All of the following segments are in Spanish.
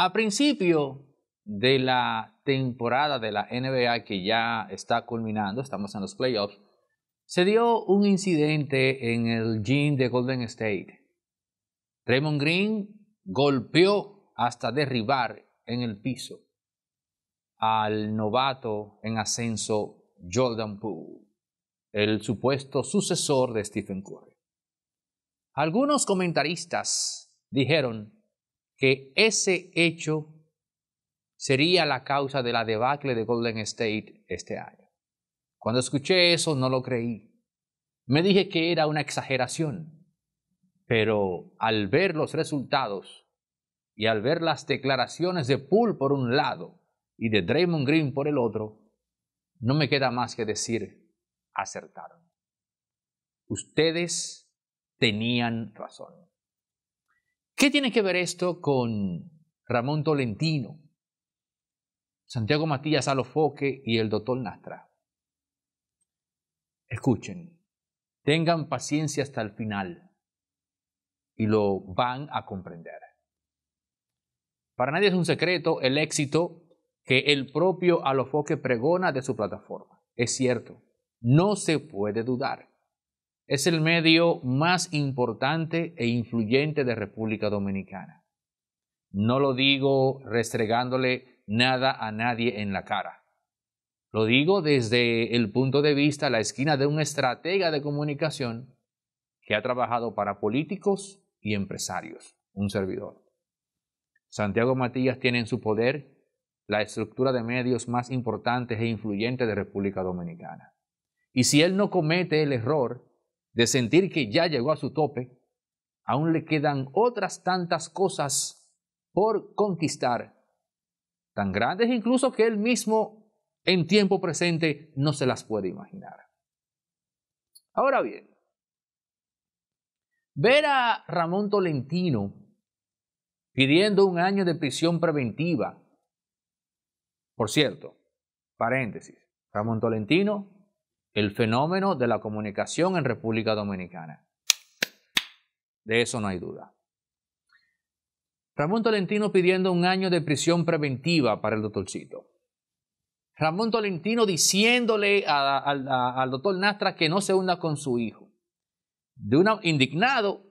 A principio de la temporada de la NBA que ya está culminando, estamos en los playoffs, se dio un incidente en el gym de Golden State. Raymond Green golpeó hasta derribar en el piso al novato en ascenso Jordan Poole, el supuesto sucesor de Stephen Curry. Algunos comentaristas dijeron que ese hecho sería la causa de la debacle de Golden State este año. Cuando escuché eso no lo creí. Me dije que era una exageración, pero al ver los resultados y al ver las declaraciones de Poole por un lado y de Draymond Green por el otro, no me queda más que decir, acertaron. Ustedes tenían razón. ¿Qué tiene que ver esto con Ramón Tolentino, Santiago Matías Alofoque y el doctor Nastra? Escuchen, tengan paciencia hasta el final y lo van a comprender. Para nadie es un secreto el éxito que el propio Alofoque pregona de su plataforma. Es cierto, no se puede dudar es el medio más importante e influyente de República Dominicana. No lo digo restregándole nada a nadie en la cara. Lo digo desde el punto de vista, la esquina de un estratega de comunicación que ha trabajado para políticos y empresarios, un servidor. Santiago Matías tiene en su poder la estructura de medios más importantes e influyentes de República Dominicana. Y si él no comete el error de sentir que ya llegó a su tope, aún le quedan otras tantas cosas por conquistar, tan grandes incluso que él mismo en tiempo presente no se las puede imaginar. Ahora bien, ver a Ramón Tolentino pidiendo un año de prisión preventiva, por cierto, paréntesis, Ramón Tolentino el fenómeno de la comunicación en República Dominicana. De eso no hay duda. Ramón Tolentino pidiendo un año de prisión preventiva para el doctorcito. Ramón Tolentino diciéndole al doctor Nastra que no se hunda con su hijo. De una, indignado,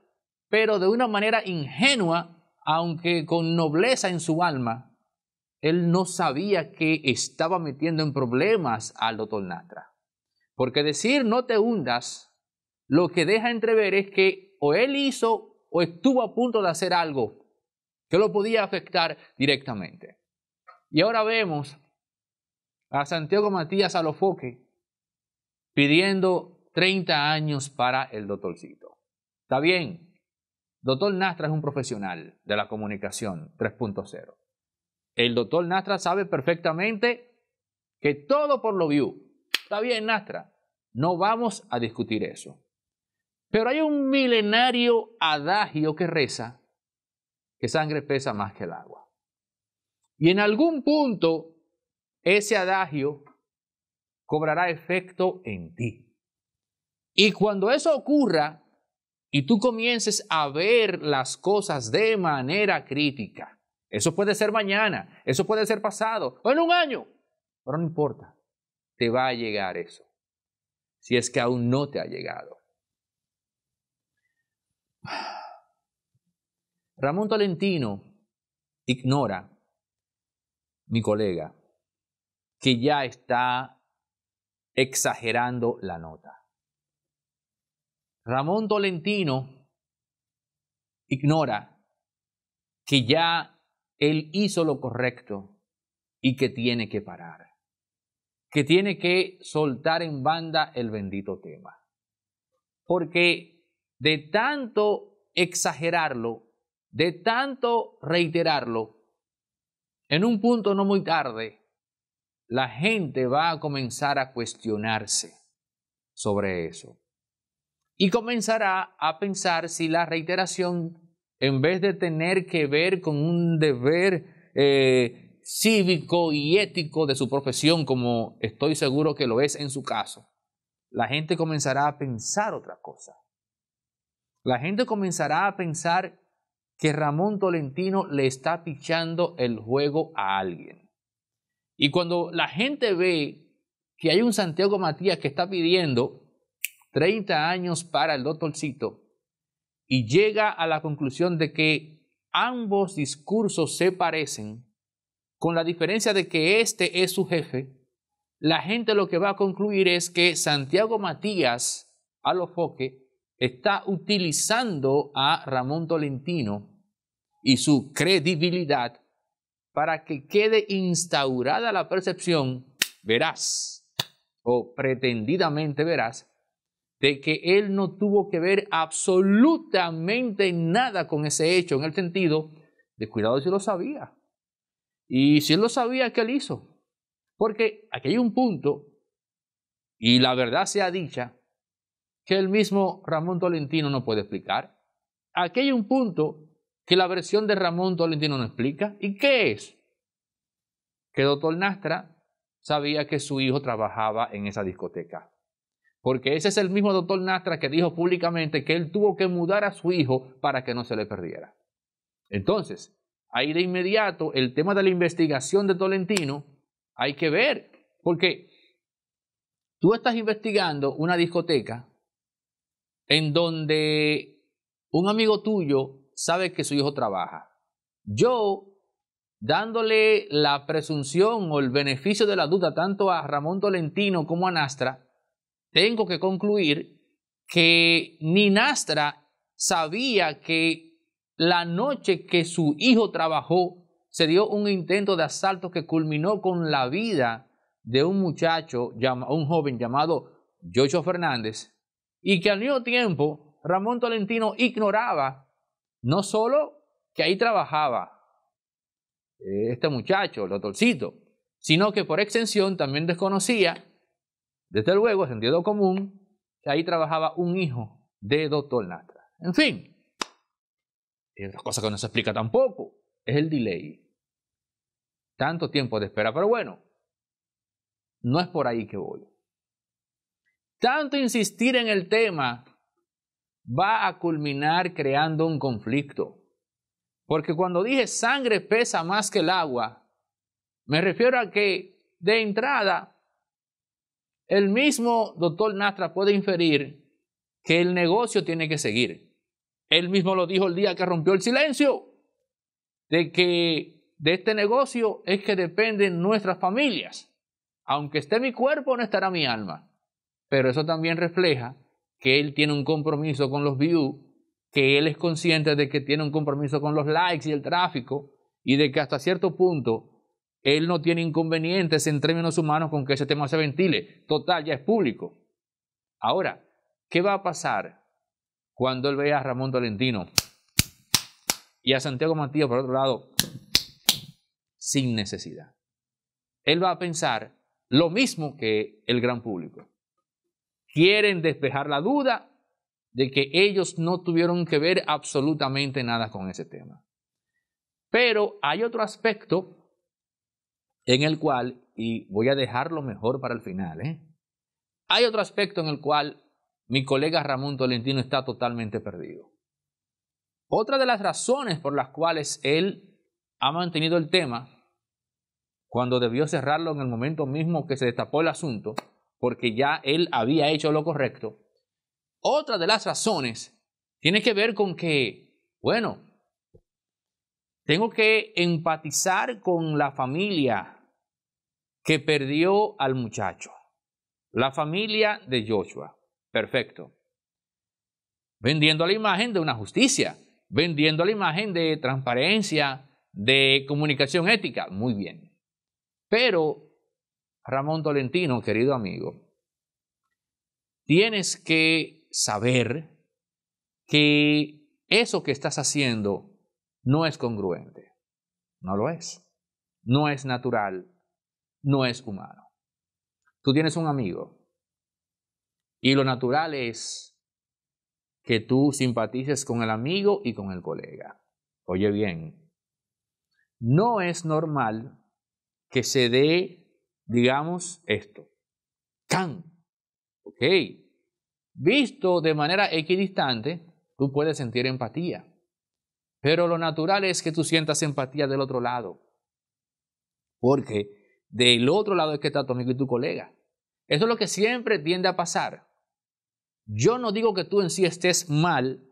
pero de una manera ingenua, aunque con nobleza en su alma, él no sabía que estaba metiendo en problemas al doctor Nastra. Porque decir no te hundas, lo que deja entrever es que o él hizo o estuvo a punto de hacer algo que lo podía afectar directamente. Y ahora vemos a Santiago Matías Alofoque pidiendo 30 años para el doctorcito. Está bien, doctor Nastra es un profesional de la comunicación 3.0. El doctor Nastra sabe perfectamente que todo por lo view Está bien, Nastra, no vamos a discutir eso. Pero hay un milenario adagio que reza que sangre pesa más que el agua. Y en algún punto ese adagio cobrará efecto en ti. Y cuando eso ocurra y tú comiences a ver las cosas de manera crítica, eso puede ser mañana, eso puede ser pasado, o en un año, pero no importa te va a llegar eso, si es que aún no te ha llegado. Ramón Tolentino ignora, mi colega, que ya está exagerando la nota. Ramón Tolentino ignora que ya él hizo lo correcto y que tiene que parar que tiene que soltar en banda el bendito tema. Porque de tanto exagerarlo, de tanto reiterarlo, en un punto no muy tarde, la gente va a comenzar a cuestionarse sobre eso. Y comenzará a pensar si la reiteración, en vez de tener que ver con un deber eh, cívico y ético de su profesión, como estoy seguro que lo es en su caso, la gente comenzará a pensar otra cosa. La gente comenzará a pensar que Ramón Tolentino le está pichando el juego a alguien. Y cuando la gente ve que hay un Santiago Matías que está pidiendo 30 años para el doctorcito y llega a la conclusión de que ambos discursos se parecen, con la diferencia de que este es su jefe, la gente lo que va a concluir es que Santiago Matías Alofoque está utilizando a Ramón Tolentino y su credibilidad para que quede instaurada la percepción verás o pretendidamente verás de que él no tuvo que ver absolutamente nada con ese hecho en el sentido de cuidado si lo sabía y si él lo sabía, ¿qué él hizo? Porque aquí hay un punto, y la verdad sea dicha, que el mismo Ramón Tolentino no puede explicar. Aquí hay un punto que la versión de Ramón Tolentino no explica. ¿Y qué es? Que el doctor Nastra sabía que su hijo trabajaba en esa discoteca. Porque ese es el mismo doctor Nastra que dijo públicamente que él tuvo que mudar a su hijo para que no se le perdiera. Entonces, ahí de inmediato el tema de la investigación de Tolentino hay que ver, porque tú estás investigando una discoteca en donde un amigo tuyo sabe que su hijo trabaja. Yo, dándole la presunción o el beneficio de la duda tanto a Ramón Tolentino como a Nastra, tengo que concluir que ni Nastra sabía que la noche que su hijo trabajó, se dio un intento de asalto que culminó con la vida de un muchacho, un joven llamado Yocho Fernández, y que al mismo tiempo Ramón Tolentino ignoraba no solo que ahí trabajaba eh, este muchacho, doctorcito, sino que por extensión también desconocía, desde luego, es sentido común, que ahí trabajaba un hijo de Doctor Nastra. En fin, y eh, otra cosa que no se explica tampoco. Es el delay. Tanto tiempo de espera. Pero bueno, no es por ahí que voy. Tanto insistir en el tema va a culminar creando un conflicto. Porque cuando dije sangre pesa más que el agua, me refiero a que de entrada el mismo doctor Nastra puede inferir que el negocio tiene que seguir. Él mismo lo dijo el día que rompió el silencio, de que de este negocio es que dependen nuestras familias. Aunque esté mi cuerpo, no estará mi alma. Pero eso también refleja que él tiene un compromiso con los views, que él es consciente de que tiene un compromiso con los likes y el tráfico, y de que hasta cierto punto él no tiene inconvenientes en términos humanos con que ese tema se ventile. Total, ya es público. Ahora, ¿qué va a pasar cuando él ve a Ramón Valentino y a Santiago Matías, por otro lado, sin necesidad. Él va a pensar lo mismo que el gran público. Quieren despejar la duda de que ellos no tuvieron que ver absolutamente nada con ese tema. Pero hay otro aspecto en el cual, y voy a dejarlo mejor para el final, ¿eh? hay otro aspecto en el cual mi colega Ramón Tolentino está totalmente perdido. Otra de las razones por las cuales él ha mantenido el tema, cuando debió cerrarlo en el momento mismo que se destapó el asunto, porque ya él había hecho lo correcto, otra de las razones tiene que ver con que, bueno, tengo que empatizar con la familia que perdió al muchacho, la familia de Joshua perfecto. Vendiendo la imagen de una justicia, vendiendo la imagen de transparencia, de comunicación ética. Muy bien. Pero, Ramón Tolentino, querido amigo, tienes que saber que eso que estás haciendo no es congruente. No lo es. No es natural. No es humano. Tú tienes un amigo y lo natural es que tú simpatices con el amigo y con el colega. Oye bien, no es normal que se dé, digamos, esto. Can. Ok. Visto de manera equidistante, tú puedes sentir empatía. Pero lo natural es que tú sientas empatía del otro lado. Porque del otro lado es que está tu amigo y tu colega. Eso es lo que siempre tiende a pasar. Yo no digo que tú en sí estés mal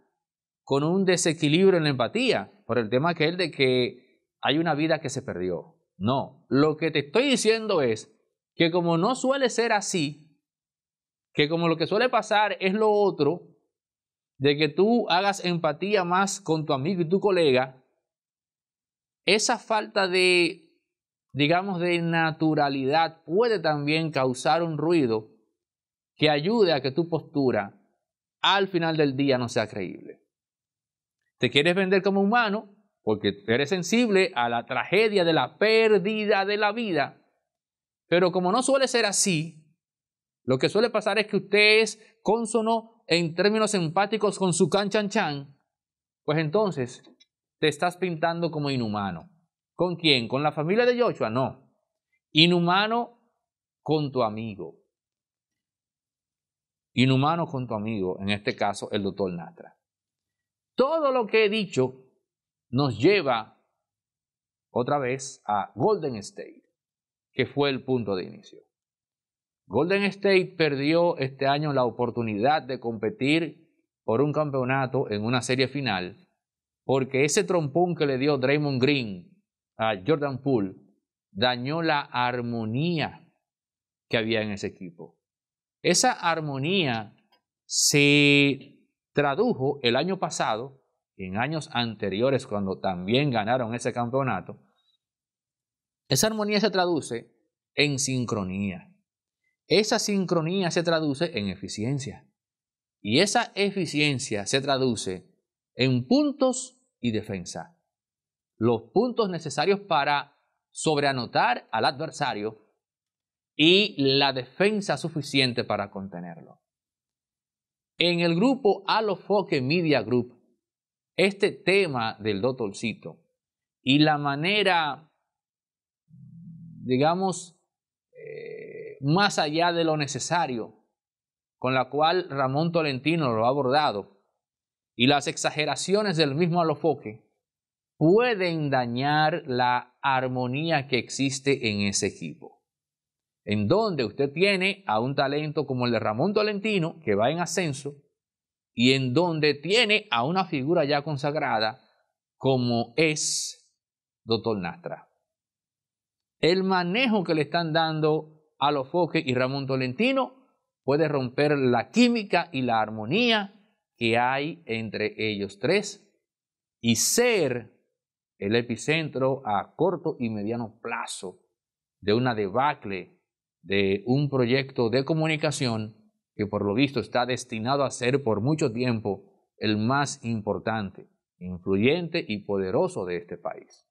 con un desequilibrio en la empatía por el tema aquel de que hay una vida que se perdió. No, lo que te estoy diciendo es que como no suele ser así, que como lo que suele pasar es lo otro, de que tú hagas empatía más con tu amigo y tu colega, esa falta de, digamos, de naturalidad puede también causar un ruido que ayude a que tu postura al final del día no sea creíble. Te quieres vender como humano porque eres sensible a la tragedia de la pérdida de la vida, pero como no suele ser así, lo que suele pasar es que usted es consono en términos empáticos con su can chan chan, pues entonces te estás pintando como inhumano. ¿Con quién? ¿Con la familia de Joshua? No. Inhumano con tu amigo inhumano con tu amigo, en este caso el doctor Natra. Todo lo que he dicho nos lleva otra vez a Golden State, que fue el punto de inicio. Golden State perdió este año la oportunidad de competir por un campeonato en una serie final, porque ese trompón que le dio Draymond Green a Jordan Poole dañó la armonía que había en ese equipo. Esa armonía se tradujo el año pasado, en años anteriores cuando también ganaron ese campeonato, esa armonía se traduce en sincronía. Esa sincronía se traduce en eficiencia. Y esa eficiencia se traduce en puntos y defensa. Los puntos necesarios para sobreanotar al adversario y la defensa suficiente para contenerlo. En el grupo Alofoque Media Group, este tema del Dotolcito y la manera, digamos, eh, más allá de lo necesario, con la cual Ramón Tolentino lo ha abordado, y las exageraciones del mismo Alofoque, pueden dañar la armonía que existe en ese equipo en donde usted tiene a un talento como el de Ramón Tolentino, que va en ascenso, y en donde tiene a una figura ya consagrada como es Doctor Nastra. El manejo que le están dando a los y Ramón Tolentino puede romper la química y la armonía que hay entre ellos tres y ser el epicentro a corto y mediano plazo de una debacle de un proyecto de comunicación que por lo visto está destinado a ser por mucho tiempo el más importante, influyente y poderoso de este país.